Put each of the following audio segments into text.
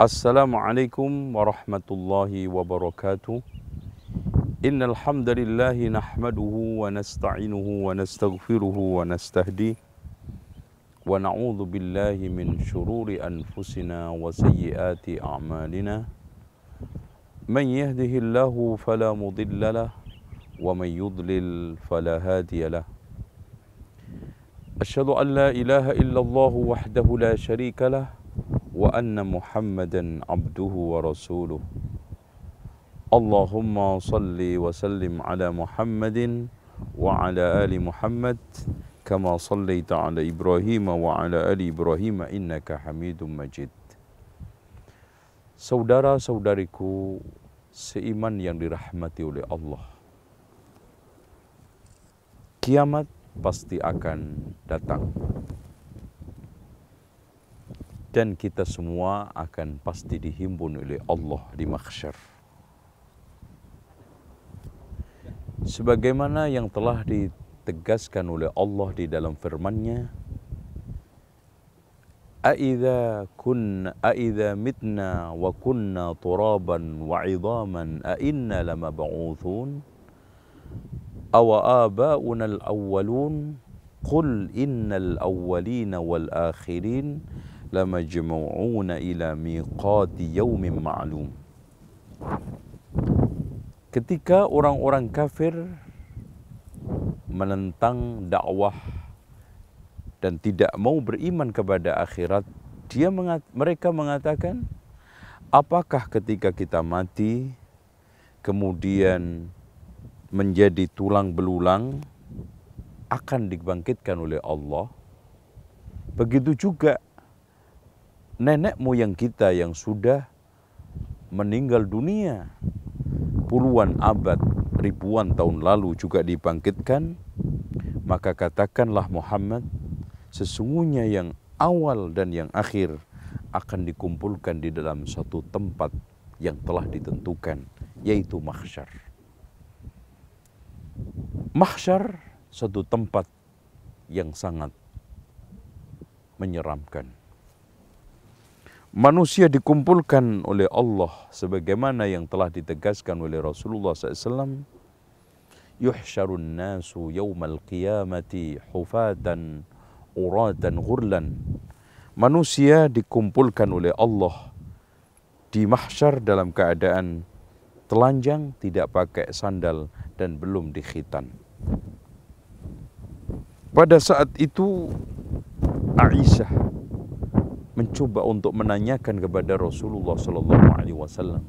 السلام عليكم ورحمة الله وبركاته إن الحمد لله نحمده ونستعينه ونستغفره ونستهديه ونعوذ بالله من شرور أنفسنا وسيئات أعمالنا من يهده الله فلا مضل له ومن يضلل فلا هادي له أشهد أن لا إله إلا الله وحده لا شريك له وأن محمدا عبده ورسوله اللهم صل وسلم على محمد وعلى آل محمد كما صليت على إبراهيم وعلى آل إبراهيم إنك حميد مجيد Saudara-saudariku seiman yang dirahmati oleh Allah. Kiamat pasti akan datang. dan kita semua akan pasti dihimpun oleh Allah di mahsyar. Sebagaimana yang telah ditegaskan oleh Allah di dalam firman-Nya, Aida kun, aida mitna wa kunna turaban wa 'idhaman a inna lamab'utsun aw aba'una al awalun, qul inna al awalin wal akhirin" lamajmu'una ila miqati yaumin ma'lum. Ketika orang-orang kafir menentang dakwah dan tidak mau beriman kepada akhirat, dia mengat mereka mengatakan, apakah ketika kita mati kemudian menjadi tulang belulang akan dibangkitkan oleh Allah? Begitu juga nenek moyang kita yang sudah meninggal dunia puluhan abad, ribuan tahun lalu juga dibangkitkan, maka katakanlah Muhammad, sesungguhnya yang awal dan yang akhir akan dikumpulkan di dalam satu tempat yang telah ditentukan, yaitu mahsyar. Mahsyar satu tempat yang sangat menyeramkan manusia dikumpulkan oleh Allah sebagaimana yang telah ditegaskan oleh Rasulullah SAW yuhsyarun nasu yaumal qiyamati hufatan uratan ghurlan manusia dikumpulkan oleh Allah di mahsyar dalam keadaan telanjang tidak pakai sandal dan belum dikhitan pada saat itu Aisyah mencoba untuk menanyakan kepada Rasulullah Sallallahu Alaihi Wasallam.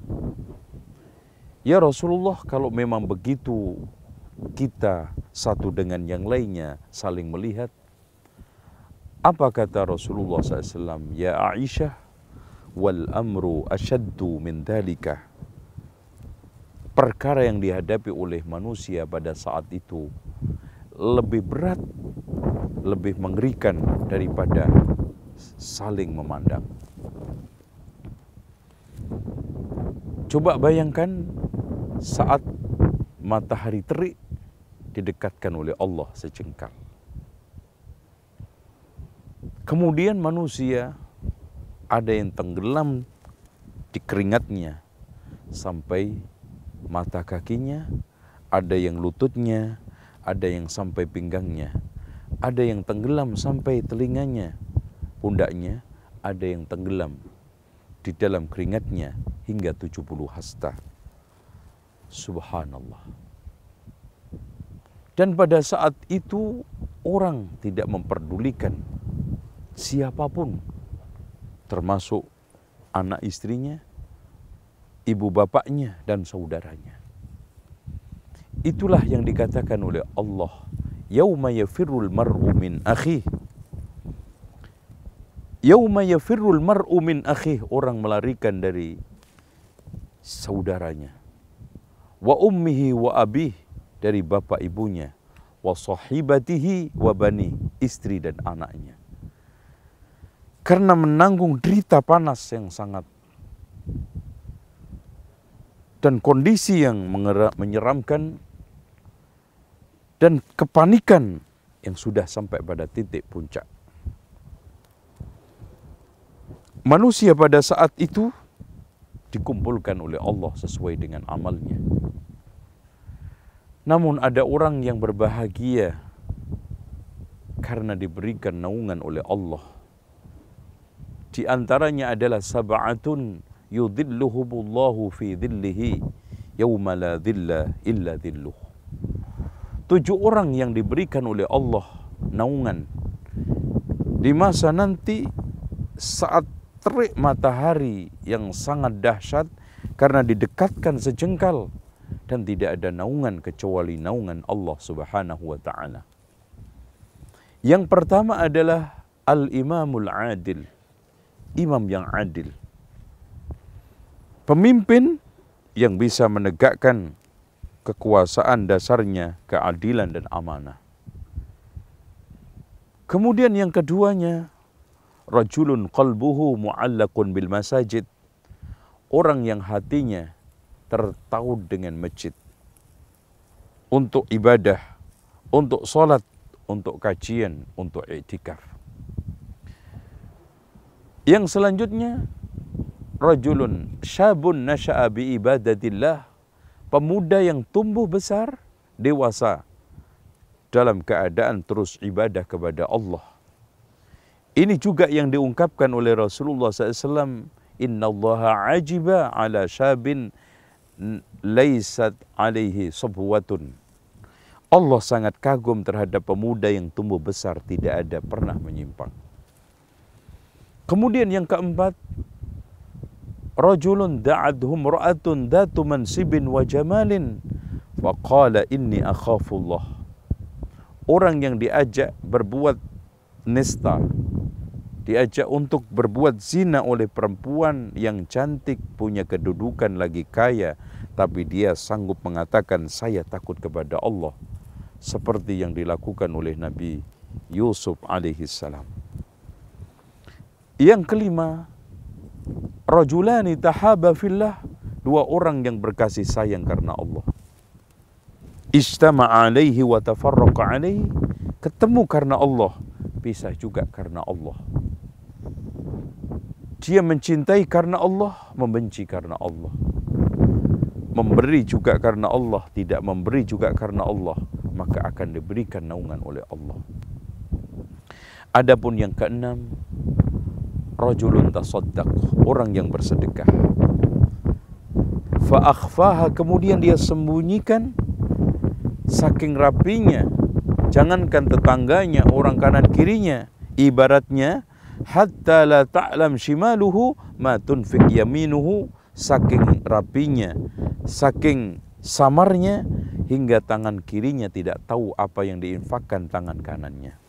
Ya Rasulullah, kalau memang begitu kita satu dengan yang lainnya saling melihat, apa kata Rasulullah SAW? Ya Aisyah, wal amru ashaddu min Perkara yang dihadapi oleh manusia pada saat itu lebih berat, lebih mengerikan daripada saling memandang. Coba bayangkan saat matahari terik didekatkan oleh Allah sejengkal. Kemudian manusia ada yang tenggelam di keringatnya sampai mata kakinya, ada yang lututnya, ada yang sampai pinggangnya, ada yang tenggelam sampai telinganya, pundaknya ada yang tenggelam di dalam keringatnya hingga 70 hasta. Subhanallah. Dan pada saat itu orang tidak memperdulikan siapapun termasuk anak istrinya, ibu bapaknya dan saudaranya. Itulah yang dikatakan oleh Allah, "Yauma mar'u min akhihi Yauma yafirrul mar'u min akhih. Orang melarikan dari saudaranya. Wa ummihi wa abih. Dari bapak ibunya. Wa sahibatihi wa bani. Istri dan anaknya. Karena menanggung derita panas yang sangat. Dan kondisi yang menyeramkan. Dan kepanikan yang sudah sampai pada titik puncak. manusia pada saat itu dikumpulkan oleh Allah sesuai dengan amalnya. Namun ada orang yang berbahagia karena diberikan naungan oleh Allah. Di antaranya adalah sab'atun yudhilluhumullahu fi dhillihi yawma la dhilla illa dhilluh. Tujuh orang yang diberikan oleh Allah naungan di masa nanti saat terik matahari yang sangat dahsyat karena didekatkan sejengkal dan tidak ada naungan kecuali naungan Allah Subhanahu wa taala. Yang pertama adalah al-imamul adil. Imam yang adil. Pemimpin yang bisa menegakkan kekuasaan dasarnya keadilan dan amanah. Kemudian yang keduanya rajulun qalbuhu mu'allakun bil masajid. Orang yang hatinya tertaut dengan masjid. Untuk ibadah, untuk sholat, untuk kajian, untuk etikaf. Yang selanjutnya, rajulun syabun nasya'a bi ibadatillah. Pemuda yang tumbuh besar, dewasa dalam keadaan terus ibadah kepada Allah Ini juga yang diungkapkan oleh Rasulullah SAW. Inna Allah ajiba ala syabin laisat alaihi subhuwatun. Allah sangat kagum terhadap pemuda yang tumbuh besar tidak ada pernah menyimpang. Kemudian yang keempat, rajulun da'adhum ra'atun datu mansibin wa jamalin wa qala inni akhafullah. Orang yang diajak berbuat nista diajak untuk berbuat zina oleh perempuan yang cantik, punya kedudukan lagi kaya, tapi dia sanggup mengatakan saya takut kepada Allah seperti yang dilakukan oleh Nabi Yusuf alaihi salam. Yang kelima, rajulani tahaba fillah, dua orang yang berkasih sayang karena Allah. Ijtama alaihi wa tafarraqa alaihi, ketemu karena Allah, pisah juga karena Allah. Dia mencintai karena Allah, membenci karena Allah. Memberi juga karena Allah, tidak memberi juga karena Allah, maka akan diberikan naungan oleh Allah. Adapun yang keenam, rajulun tasaddaq, orang yang bersedekah. Fa'akhfaha, kemudian dia sembunyikan saking rapinya. Jangankan tetangganya, orang kanan kirinya, ibaratnya hatta la ta'lam shimaluhu ma tunfik yaminuhu saking rapinya saking samarnya hingga tangan kirinya tidak tahu apa yang diinfakkan tangan kanannya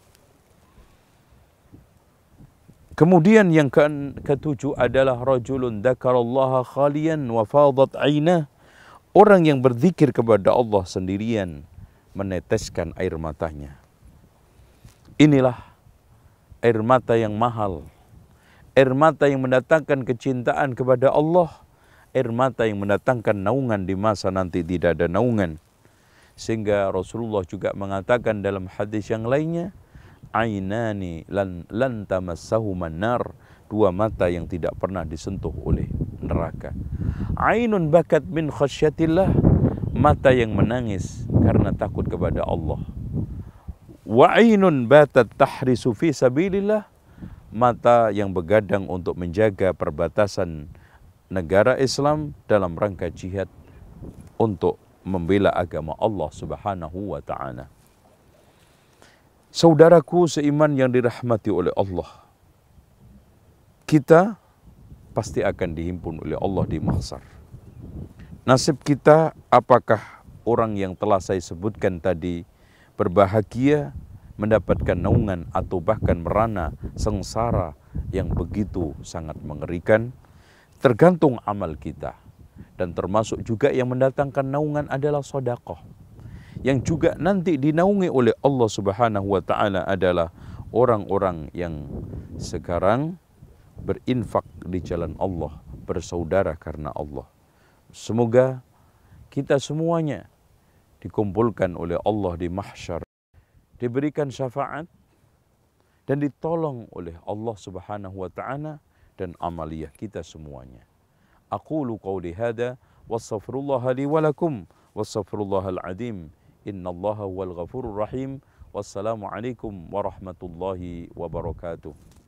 Kemudian yang ke ketujuh adalah rajulun dzakarallaha khalian wa fadat ainah. Orang yang berzikir kepada Allah sendirian meneteskan air matanya. Inilah air mata yang mahal, air mata yang mendatangkan kecintaan kepada Allah, air mata yang mendatangkan naungan di masa nanti tidak ada naungan. Sehingga Rasulullah juga mengatakan dalam hadis yang lainnya, ainani lan lan tamassahuman nar dua mata yang tidak pernah disentuh oleh neraka ainun bakat min khasyatillah mata yang menangis karena takut kepada Allah Wainun batat tahrisu fi sabilillah. Mata yang begadang untuk menjaga perbatasan negara Islam dalam rangka jihad untuk membela agama Allah Subhanahu wa taala. Saudaraku seiman yang dirahmati oleh Allah. Kita pasti akan dihimpun oleh Allah di mahsyar. Nasib kita apakah orang yang telah saya sebutkan tadi berbahagia mendapatkan naungan atau bahkan merana sengsara yang begitu sangat mengerikan tergantung amal kita dan termasuk juga yang mendatangkan naungan adalah sodakoh yang juga nanti dinaungi oleh Allah Subhanahu wa taala adalah orang-orang yang sekarang berinfak di jalan Allah bersaudara karena Allah semoga kita semuanya dikumpulkan oleh Allah di mahsyar diberikan syafaat dan ditolong oleh Allah Subhanahu wa taala dan amaliah kita semuanya aqulu qawli hadha wa astaghfirullah li wa lakum wa astaghfirullah al adim innallaha wal ghafurur rahim wassalamu alaikum warahmatullahi wabarakatuh